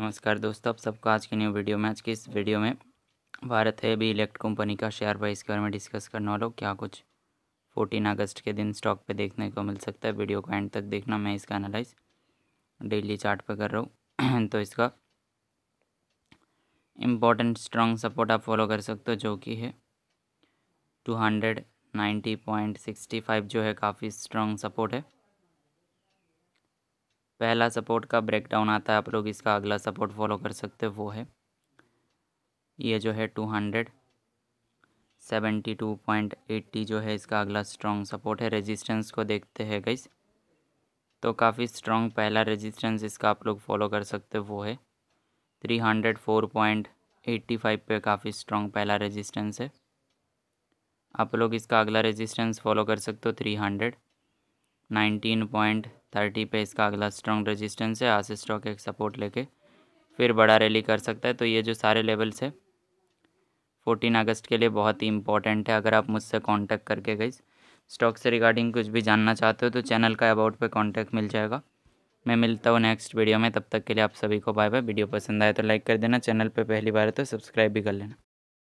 नमस्कार दोस्तों आप सबका आज की न्यू वीडियो में आज की इस वीडियो में भारत है अभी इलेक्ट कंपनी का शेयर प्राइस के बारे में डिस्कस करने वालों क्या कुछ फोर्टीन अगस्त के दिन स्टॉक पे देखने को मिल सकता है वीडियो को एंड तक देखना मैं इसका एनालाइज डेली चार्ट पे कर रहा हूँ तो इसका इम्पोर्टेंट स्ट्रॉन्ग सपोर्ट आप फॉलो कर सकते हो जो कि है two hundred ninety point sixty five जो है काफ़ी स्ट्रॉन्ग सपोर्ट है पहला सपोर्ट का ब्रेकडाउन आता है आप लोग इसका अगला सपोर्ट फॉलो कर सकते हो वो है ये जो है two hundred seventy two point eighty जो है इसका अगला स्ट्रॉन्ग सपोर्ट है रेजिस्टेंस को देखते हैं गईस तो काफ़ी स्ट्रॉन्ग पहला रेजिस्टेंस इसका आप लोग फॉलो कर सकते हो वो है three hundred four point eighty five पर काफ़ी स्ट्रॉन्ग पहला रेजिस्टेंस है आप लोग इसका अगला रेजिस्टेंस फॉलो कर सकते हो three hundred nineteen point thirty पे इसका अगला स्ट्रॉन्ग रेजिस्टेंस है आसिस स्टॉक एक सपोर्ट लेके फिर बड़ा रैली कर सकता है तो ये जो सारे लेवल्स है फोर्टीन अगस्त के लिए बहुत ही इंपॉर्टेंट है अगर आप मुझसे कांटेक्ट करके गई स्टॉक से रिगार्डिंग कुछ भी जानना चाहते हो तो चैनल का अबाउट पे कांटेक्ट मिल जाएगा मैं मिलता हूँ नेक्स्ट वीडियो में तब तक के लिए आप सभी को बाय बाय वीडियो पसंद आए तो लाइक कर देना चैनल पर पहली बार है तो सब्सक्राइब भी कर लेना